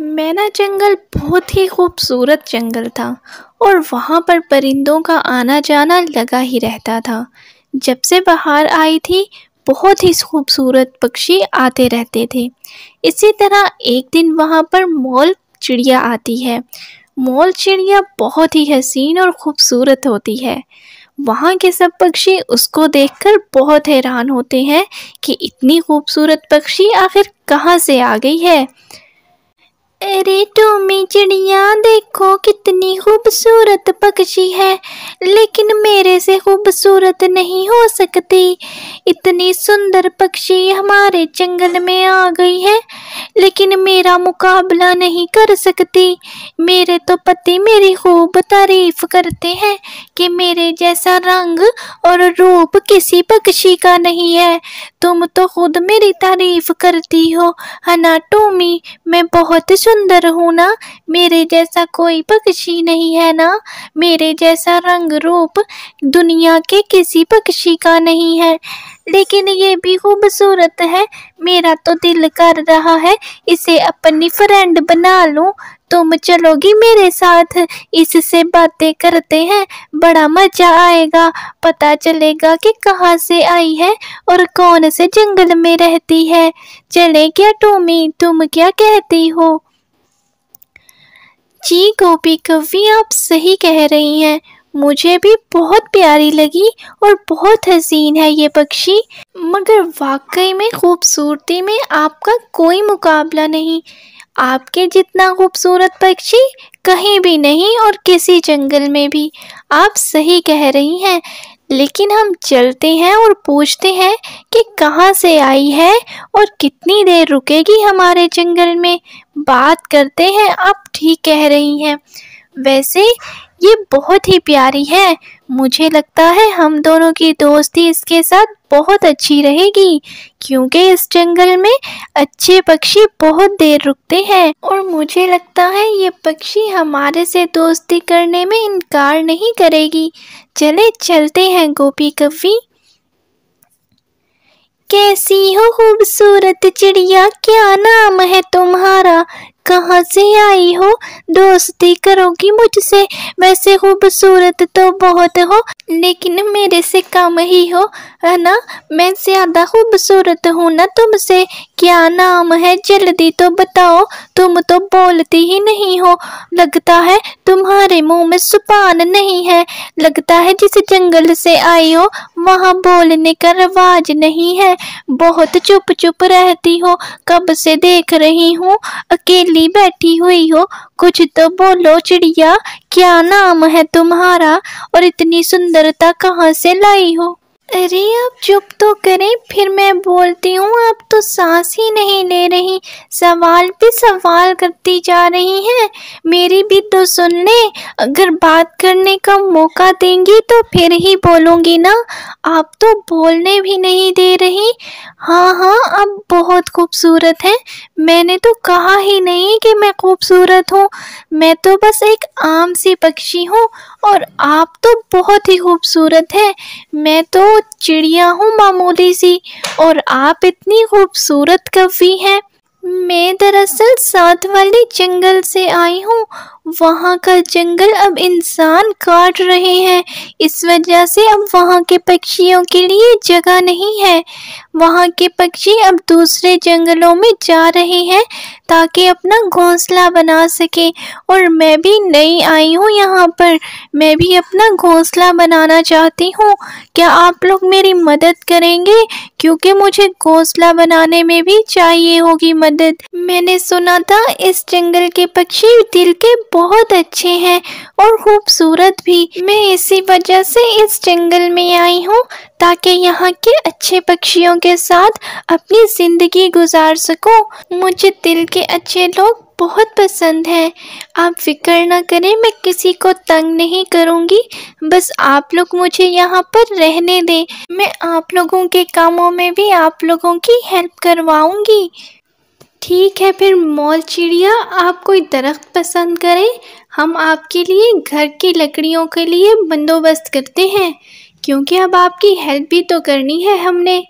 मैना जंगल बहुत ही खूबसूरत जंगल था और वहाँ पर परिंदों का आना जाना लगा ही रहता था जब से बाहर आई थी बहुत ही खूबसूरत पक्षी आते रहते थे इसी तरह एक दिन वहाँ पर मोल चिड़िया आती है मोल चिड़िया बहुत ही हसीन और ख़ूबसूरत होती है वहाँ के सब पक्षी उसको देखकर बहुत हैरान होते हैं कि इतनी खूबसूरत पक्षी आखिर कहाँ से आ गई है अरे टोमी चिड़िया देखो कितनी खूबसूरत पक्षी है लेकिन मेरे से खूबसूरत नहीं हो सकती इतनी सुंदर पक्षी हमारे जंगल में आ गई है लेकिन मेरा मुकाबला नहीं कर सकती मेरे तो पति मेरी खूब तारीफ करते हैं कि मेरे जैसा रंग और रूप किसी पक्षी का नहीं है तुम तो खुद मेरी तारीफ करती हो है ना टोमी मैं बहुत सुंदर हूँ ना मेरे जैसा कोई पक्षी नहीं है ना मेरे जैसा रंग रूप दुनिया के किसी पक्षी का नहीं है लेकिन ये भी खूबसूरत है मेरा तो दिल कर रहा है इसे अपनी फ्रेंड बना लूं तुम चलोगी मेरे साथ इससे बातें करते हैं बड़ा मज़ा आएगा पता चलेगा कि कहाँ से आई है और कौन से जंगल में रहती है चले क्या टोमी तुम क्या कहती हो जी गोपी कवि आप सही कह रही हैं मुझे भी बहुत प्यारी लगी और बहुत हसीन है ये पक्षी मगर वाकई में खूबसूरती में आपका कोई मुकाबला नहीं आपके जितना खूबसूरत पक्षी कहीं भी नहीं और किसी जंगल में भी आप सही कह रही हैं लेकिन हम चलते हैं और पूछते हैं कि कहाँ से आई है और कितनी देर रुकेगी हमारे जंगल में बात करते हैं आप ठीक कह रही हैं वैसे ये बहुत ही प्यारी है मुझे लगता है हम दोनों की दोस्ती इसके साथ बहुत अच्छी रहेगी क्योंकि इस जंगल में अच्छे पक्षी बहुत देर रुकते हैं और मुझे लगता है ये पक्षी हमारे से दोस्ती करने में इनकार नहीं करेगी चले चलते हैं गोपी कवि कैसी हो खूबसूरत चिड़िया क्या नाम है तुम्हारा कहाँ से आई हो दोस्ती करोगी मुझसे वैसे खूबसूरत तो बहुत हो लेकिन मेरे से कम ही हो है ना मैं ज़्यादा खूबसूरत हूँ ना तुमसे क्या नाम है जल्दी तो बताओ तुम तो बोलती ही नहीं हो लगता है तुम्हारे मुंह में सुपान नहीं है लगता है जिस जंगल से आई हो वहाँ बोलने का रवाज नहीं है बहुत चुप चुप रहती हो कब से देख रही हूँ अकेली अकेली बैठी हुई हो कुछ तो बोलो चिड़िया क्या नाम है तुम्हारा और इतनी सुंदरता कहाँ से लाई हो अरे आप चुप तो करें फिर मैं बोलती हूँ आप तो सांस ही नहीं ले रही सवाल पे सवाल करती जा रही हैं मेरी भी तो सुन ले अगर बात करने का मौका देंगी तो फिर ही बोलूँगी ना आप तो बोलने भी नहीं दे रही हाँ हाँ आप बहुत खूबसूरत हैं मैंने तो कहा ही नहीं कि मैं खूबसूरत हूँ मैं तो बस एक आम सी पक्षी हूँ और आप तो बहुत ही खूबसूरत हैं मैं तो चिड़िया हूँ मामूली सी और आप इतनी खूबसूरत कवि हैं मैं दरअसल साथ वाले जंगल से आई हूँ वहाँ का जंगल अब इंसान काट रहे हैं इस वजह से अब वहाँ के पक्षियों के लिए जगह नहीं है वहाँ के पक्षी अब दूसरे जंगलों में जा रहे हैं ताकि अपना घोंसला बना सके और मैं भी नई आई हूँ यहाँ पर मैं भी अपना घोंसला बनाना चाहती हूँ क्या आप लोग मेरी मदद करेंगे क्योंकि मुझे घोंसला बनाने में भी चाहिए होगी मदद मैंने सुना था इस जंगल के पक्षी दिल के बहुत अच्छे हैं और खूबसूरत भी मैं इसी वजह से इस जंगल में आई हूँ ताकि यहाँ के अच्छे पक्षियों के साथ अपनी ज़िंदगी गुजार सकूँ मुझे दिल के अच्छे लोग बहुत पसंद हैं आप फिक्र ना करें मैं किसी को तंग नहीं करूँगी बस आप लोग मुझे यहाँ पर रहने दें मैं आप लोगों के कामों में भी आप लोगों की हेल्प करवाऊँगी ठीक है फिर मोल चिड़िया आप कोई दरख्त पसंद करें हम आपके लिए घर की लकड़ियों के लिए बंदोबस्त करते हैं क्योंकि अब आपकी हेल्प भी तो करनी है हमने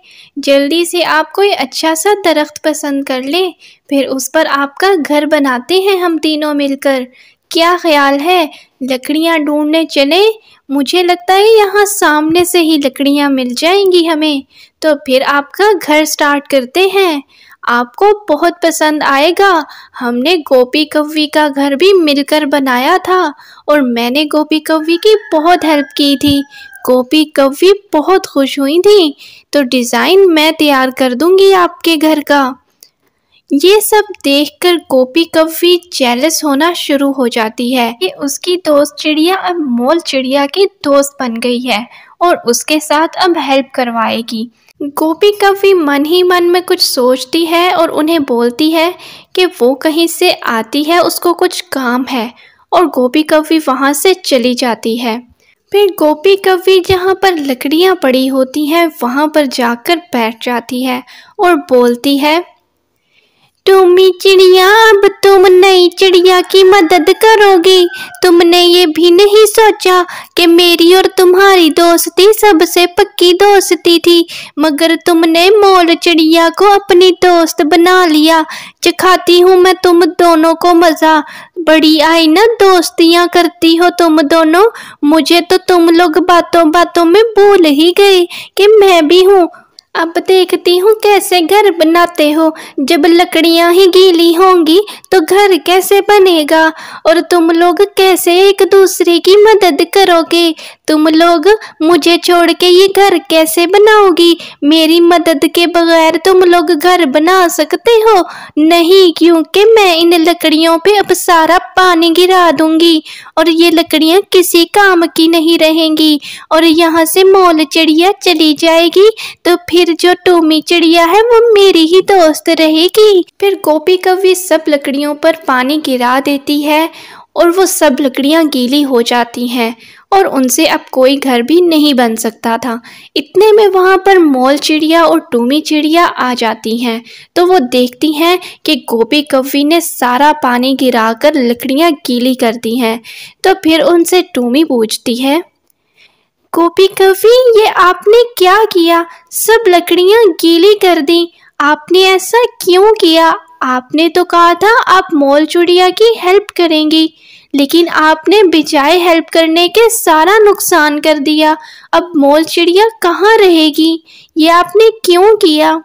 जल्दी से आप कोई अच्छा सा दरख्त पसंद कर ले फिर उस पर आपका घर बनाते हैं हम तीनों मिलकर क्या ख्याल है लकड़ियाँ ढूंढने चले मुझे लगता है यहाँ सामने से ही लकड़ियाँ मिल जाएंगी हमें तो फिर आपका घर स्टार्ट करते हैं आपको बहुत पसंद आएगा हमने गोपी कव्वी का घर भी मिलकर बनाया था और मैंने गोपी कव्वी की बहुत हेल्प की थी गोपी कव्वी बहुत खुश हुई थी तो डिज़ाइन मैं तैयार कर दूंगी आपके घर का ये सब देखकर गोपी कव्वी जेलस होना शुरू हो जाती है कि उसकी दोस्त चिड़िया अब मोल चिड़िया की दोस्त बन गई है और उसके साथ अब हेल्प करवाएगी गोपी कवि मन ही मन में कुछ सोचती है और उन्हें बोलती है कि वो कहीं से आती है उसको कुछ काम है और गोपी कवि वहाँ से चली जाती है फिर गोपी कवि जहाँ पर लकड़ियाँ पड़ी होती हैं वहाँ पर जाकर बैठ जाती है और बोलती है तुम्हें चिड़िया अब तुम नहीं चिड़िया की मदद करोगी तुमने ये भी नहीं सोचा कि मेरी और तुम्हारी दोस्ती सबसे पक्की दोस्ती थी मगर तुमने मोर चिड़िया को अपनी दोस्त बना लिया चखाती हूँ मैं तुम दोनों को मज़ा बड़ी आई ना दोस्तियाँ करती हो तुम दोनों मुझे तो तुम लोग बातों बातों में भूल ही गए कि मैं भी हूँ अब देखती हूँ कैसे घर बनाते हो जब लकड़ियाँ ही गीली होंगी तो घर कैसे बनेगा और तुम लोग कैसे एक दूसरे की मदद करोगे तुम लोग मुझे छोड़ के ये घर कैसे बनाओगी मेरी मदद के बगैर तुम लोग घर बना सकते हो नहीं क्योंकि मैं इन लकड़ियों पे अब सारा पानी गिरा दूंगी और ये लकड़ियाँ किसी काम की नहीं रहेंगी और यहाँ से मोल चिड़िया चली जाएगी तो फिर जो टोमी चिड़िया है वो मेरी ही दोस्त रहेगी फिर गोपी कवि सब लकड़ियों पर पानी गिरा देती है और वो सब लकड़ियाँ गीली हो जाती हैं और उनसे अब कोई घर भी नहीं बन सकता था इतने में वहाँ पर मोल चिड़िया और टूमी चिड़िया आ जाती हैं तो वो देखती हैं कि गोपी कवि ने सारा पानी गिराकर लकड़ियाँ गीली कर दी हैं तो फिर उनसे टूमी पूछती है गोपी कवि ये आपने क्या किया सब लकड़ियाँ गीली कर दी आपने ऐसा क्यों किया आपने तो कहा था आप मोल चुड़िया की हेल्प करेंगी लेकिन आपने बिजाय हेल्प करने के सारा नुकसान कर दिया अब मोल चिड़िया कहाँ रहेगी ये आपने क्यों किया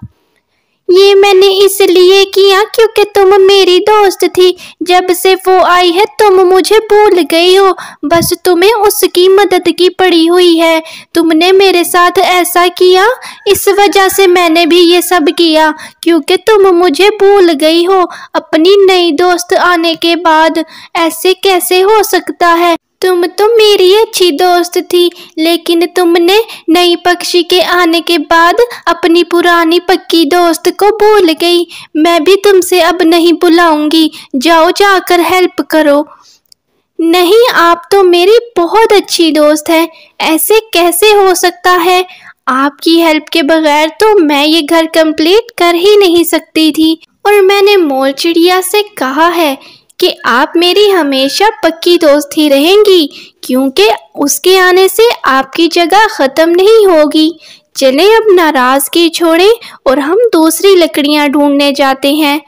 ये मैंने इसलिए किया क्योंकि तुम मेरी दोस्त थी जब से वो आई है तुम मुझे भूल गई हो बस तुम्हें उसकी मदद की पड़ी हुई है तुमने मेरे साथ ऐसा किया इस वजह से मैंने भी ये सब किया क्योंकि तुम मुझे भूल गई हो अपनी नई दोस्त आने के बाद ऐसे कैसे हो सकता है तुम तो मेरी अच्छी दोस्त थी लेकिन तुमने नई पक्षी के आने के बाद अपनी पुरानी पक्की दोस्त को भूल गई मैं भी तुमसे अब नहीं बुलाऊंगी जाओ जाकर हेल्प करो नहीं आप तो मेरी बहुत अच्छी दोस्त हैं ऐसे कैसे हो सकता है आपकी हेल्प के बगैर तो मैं ये घर कंप्लीट कर ही नहीं सकती थी और मैंने मोल चिड़िया से कहा है कि आप मेरी हमेशा पक्की दोस्त ही रहेंगी क्योंकि उसके आने से आपकी जगह ख़त्म नहीं होगी चले अब नाराज़गी छोड़ें और हम दूसरी लकड़ियाँ ढूंढने जाते हैं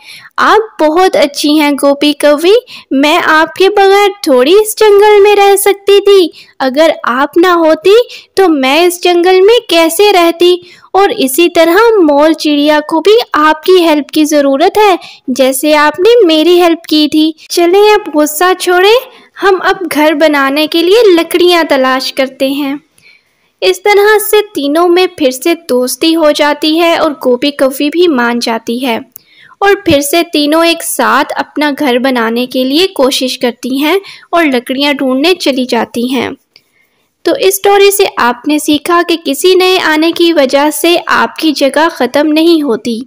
आप बहुत अच्छी हैं गोपी कवि मैं आपके बगैर थोड़ी इस जंगल में रह सकती थी अगर आप ना होती तो मैं इस जंगल में कैसे रहती और इसी तरह मोल चिड़िया को भी आपकी हेल्प की ज़रूरत है जैसे आपने मेरी हेल्प की थी चले अब गुस्सा छोड़े हम अब घर बनाने के लिए लकड़ियाँ तलाश करते हैं इस तरह से तीनों में फिर से दोस्ती हो जाती है और गोभी कौवी भी मान जाती है और फिर से तीनों एक साथ अपना घर बनाने के लिए कोशिश करती हैं और लकड़ियाँ ढूंढने चली जाती हैं तो इस स्टोरी से आपने सीखा कि किसी नए आने की वजह से आपकी जगह ख़त्म नहीं होती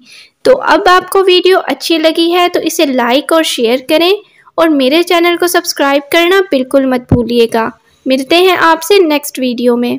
तो अब आपको वीडियो अच्छी लगी है तो इसे लाइक और शेयर करें और मेरे चैनल को सब्सक्राइब करना बिल्कुल मत भूलिएगा मिलते हैं आपसे नेक्स्ट वीडियो में